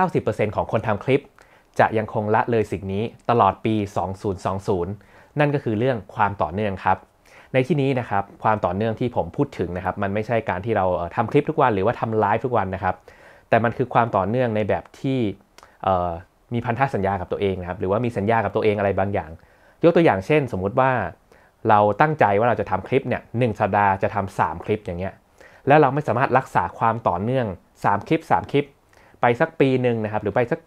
90%ของคนทำคลิป จะยังคงละเลยสิ่งนี้ตลอดปี 2020 นั่นก็คือเรื่องความต่อเนื่องครับ ในที่นี้นะครับความต่อเนื่องที่ผมพูดถึงนะครับมันไม่ใช่การที่เราทำคลิปทุกวัน หรือว่าทำไลฟ์ทุกวันนะครับแต่มันคือความต่อเนื่องในแบบที่มีพันธสัญญากับตัวเองนะครับหรือว่ามีสัญญากับตัวเองอะไรบางอย่าง ยกตัวอย่างเช่นสมมุติว่าเราตั้งใจว่าเราจะทำคลิปเนี่ยหสัปดาห์จะทำ 3 คลิปอย่างเงี้ยแล้วเราไม่สามารถรักษาความต่อเนื่อง 3 คลิป3คลิปไปสักปีหนึ่งนะครับ หรือไปสัก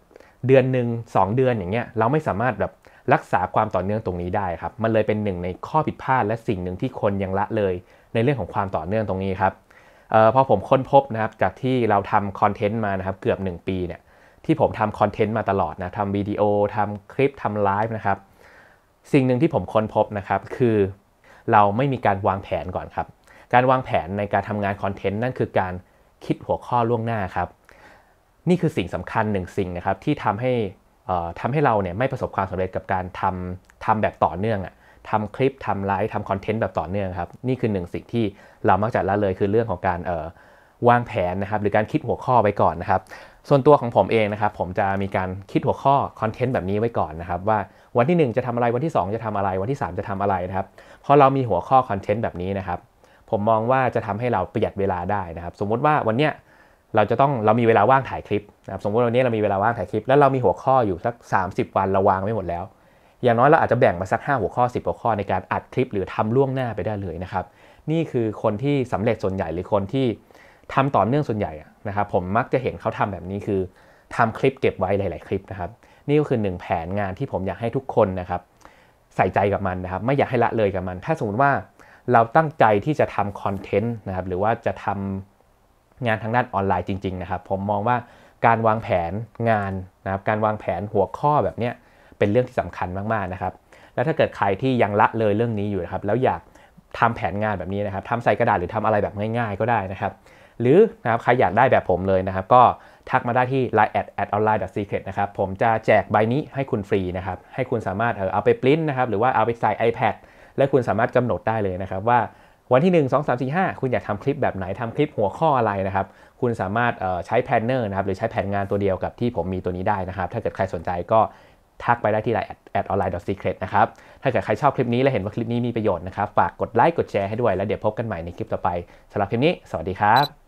เดือนหนึ่ง2 เดือนอย่างเงี้ยเราไม่สามารถแบบรักษาความต่อเนื่องตรงนี้ได้ครับ มันเลยเป็นหนึ่งในข้อผิดพลาดและสิ่งหนึ่งที่คนยังละเลย ในเรื่องของความต่อเนื่องตรงนี้ครับออพอผมค้นพบนะครับจากที่เราทำคอนเทนต์มานะครับเกือบ 1 ปีเนี่ยที่ผมทำคอนเทนต์มาตลอดนะทำวิดีโอทำคลิปทำไลฟ์นะครับสิ่งหนึ่งที่ผมค้นพบนะครับ คือเราไม่มีการวางแผนก่อนครับ การวางแผนในการทำงานคอนเทนต์นั่นคือการคิดหัวข้อล่วงหน้าครับนี่คือสิ่งสำคัญหนึ่งสิ่งนะครับที่ทำให้ทำให้เราเนี่ยไม่ประสบความสำเร็จกับการทำทำแบบต่อเนื่องอะทำคลิปทำไลฟ์ทำคอนเทนต์แบบต่อเนื่องครับนี่คือหนึ่งสิ่งที่เรามักจะละเลยคือเรื่องของการวางแผนนะครับ หรือการคิดหัวข้อไว้ก่อนนะครับ ส่วนตัวของผมเองนะครับ ผมจะมีการคิดหัวข้อคอนเทนต์แบบนี้ไว้ก่อนนะครับ ว่าวันที่ 1 จะทำอะไรวันที่ 2 จะทำอะไร วันที่ 3 จะทำอะไรนะครับพอเรามีหัวข้อคอนเทนต์แบบนี้นะครับผมมองว่าจะทำให้เราประหยัดเวลาได้นะครับ สมมุติว่าวันเนี้ยเราจะต้องเรามีเวลาว่างถ่ายคลิปนะครับสมมติวันนี้เรามีเวลาว่างถ่ายคลิปแล้วเรามีหัวข้ออยู่สัก 30 วันเราวางไม่หมดแล้ว อย่างน้อยเราอาจจะแบ่งมาสัก 5 หัวข้อ 10หัวข้อในการอัดคลิปหรือทำล่วงหน้าไปได้เลยนะครับ นี่คือคนที่สำเร็จส่วนใหญ่หรือคนที่ทำต่อเนื่องส่วนใหญ่นะครับผมมักจะเห็นเขาทำแบบนี้คือ ทำคลิปเก็บไว้หลาย ๆ คลิปนะครับ นี่ก็คือ1แผนงานที่ผมอยากให้ทุกคนนะครับใส่ใจกับมันนะครับไม่อยากให้ละเลยกับมัน ถ้าสมมติว่าเราตั้งใจที่จะทำคอนเทนต์นะครับหรือว่าจะทำงานทางด้านออนไลน์จริง ๆ นะครับ ผมมองว่าการวางแผนงานนะครับการวางแผนหัวข้อแบบนี้เป็นเรื่องที่สำคัญมากๆนะครับ แล้วถ้าเกิดใครที่ยังละเลยเรื่องนี้อยู่นะครับ แล้วอยากทำแผนงานแบบนี้นะครับทำใส่กระดาษหรือทำอะไรแบบง่ายๆก็ได้นะครับหรือนะครับใครอยากได้แบบผมเลยนะครับ ก็ ทักมาได้ที่ line at online secret นะครับผมจะแจกใบนี้ให้คุณฟรีนะครับ ให้คุณสามารถเอาไปปริ้นนะครับหรือว่าเอาไปใส่ iPad และคุณสามารถกำหนดได้เลยนะครับว่าวันที่1 2 3 4 5 คุณอยากทำคลิปแบบไหนทำคลิปหัวข้ออะไรนะครับ คุณสามารถใช้แพนเนอร์นะครับหรือใช้แผนงานตัวเดียวกับที่ผมมีตัวนี้ได้นะครับ ถ้าเกิดใครสนใจก็ทักไปได้ที่ไลน์ at online secret นะครับถ้าเกิดใครชอบคลิปนี้และเห็นว่าคลิปนี้มีประโยชน์นะครับ ฝากกดไลค์กดแชร์ให้ด้วยแล้วเดี๋ยวพบกันใหม่ในคลิปต่อไปสำหรับคลิปนี้สวัสดีครับ